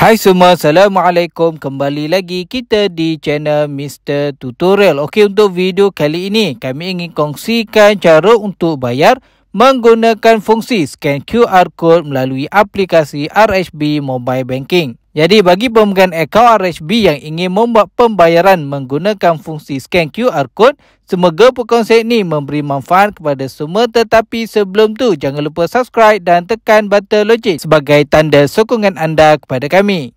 Hai semua, Assalamualaikum. Kembali lagi kita di channel Mr. Tutorial. Okey, untuk video kali ini, kami ingin kongsikan cara untuk bayar menggunakan fungsi scan QR code melalui aplikasi RHB Mobile Banking. Jadi bagi pemegang akaun RHB yang ingin membuat pembayaran menggunakan fungsi scan QR code, semoga perkongsian ini memberi manfaat kepada semua tetapi sebelum tu jangan lupa subscribe dan tekan butang lonceng sebagai tanda sokongan anda kepada kami.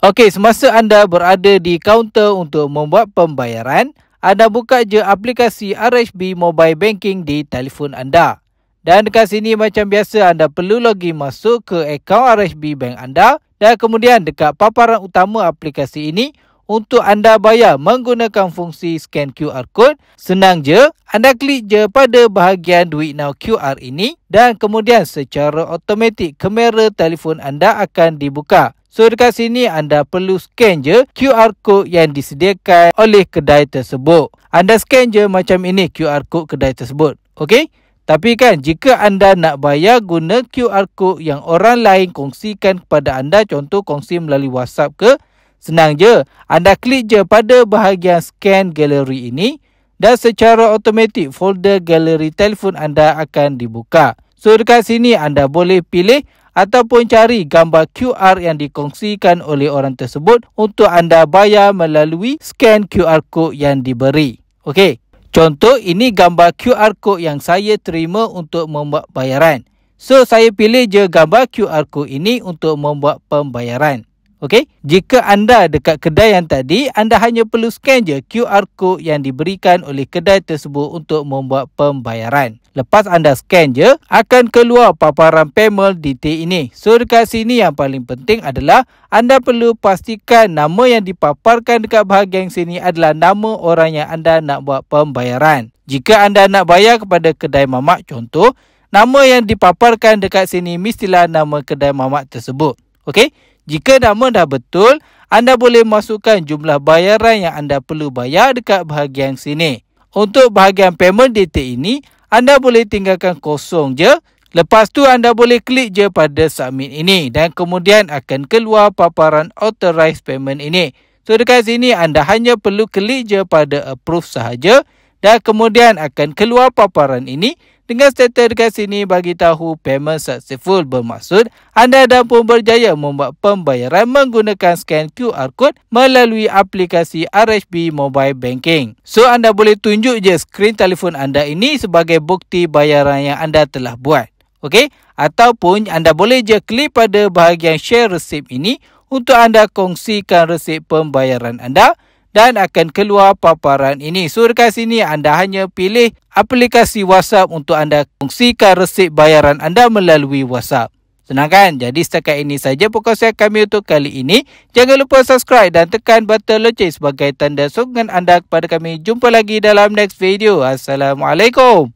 Okey, semasa anda berada di kaunter untuk membuat pembayaran, anda buka je aplikasi RHB Mobile Banking di telefon anda. Dan dekat sini macam biasa anda perlu login masuk ke akaun RHB Bank anda dan kemudian dekat paparan utama aplikasi ini untuk anda bayar menggunakan fungsi scan QR code, senang je, anda klik je pada bahagian Duit Now QR ini dan kemudian secara automatik kamera telefon anda akan dibuka. So dekat sini anda perlu scan je QR code yang disediakan oleh kedai tersebut. Anda scan je macam ini QR code kedai tersebut. Okey? Tapi kan jika anda nak bayar guna QR code yang orang lain kongsikan kepada anda contoh kongsi melalui WhatsApp ke senang je anda klik je pada bahagian scan gallery ini dan secara automatik folder gallery telefon anda akan dibuka. So dekat sini anda boleh pilih ataupun cari gambar QR yang dikongsikan oleh orang tersebut untuk anda bayar melalui scan QR code yang diberi. Okey. Contoh ini gambar QR code yang saya terima untuk membuat bayaran. So saya pilih je gambar QR code ini untuk membuat pembayaran. Okey, jika anda dekat kedai yang tadi, anda hanya perlu scan je QR code yang diberikan oleh kedai tersebut untuk membuat pembayaran. Lepas anda scan je, akan keluar paparan payment detail ini. So dekat sini yang paling penting adalah anda perlu pastikan nama yang dipaparkan dekat bahagian sini adalah nama orang yang anda nak buat pembayaran. Jika anda nak bayar kepada kedai mamak contoh, nama yang dipaparkan dekat sini mestilah nama kedai mamak tersebut. Okey, jika nama dah betul, anda boleh masukkan jumlah bayaran yang anda perlu bayar dekat bahagian sini. Untuk bahagian payment detail ini, anda boleh tinggalkan kosong je. Lepas tu anda boleh klik je pada submit ini dan kemudian akan keluar paparan authorized payment ini. So dekat sini anda hanya perlu klik je pada approve sahaja dan kemudian akan keluar paparan ini dengan status dekat sini bagi tahu payment successful bermaksud anda dan pun berjaya membuat pembayaran menggunakan scan QR code melalui aplikasi RHB Mobile Banking. So anda boleh tunjuk je skrin telefon anda ini sebagai bukti bayaran yang anda telah buat. Okey? Ataupun anda boleh je klik pada bahagian share resip ini untuk anda kongsikan resip pembayaran anda dan akan keluar paparan ini. So dekat sini anda hanya pilih aplikasi WhatsApp untuk anda kongsikan resip bayaran anda melalui WhatsApp. Senang kan? Jadi setakat ini saja perkongsian kami untuk kali ini. Jangan lupa subscribe dan tekan butang lonceng sebagai tanda sokongan anda kepada kami. Jumpa lagi dalam next video. Assalamualaikum.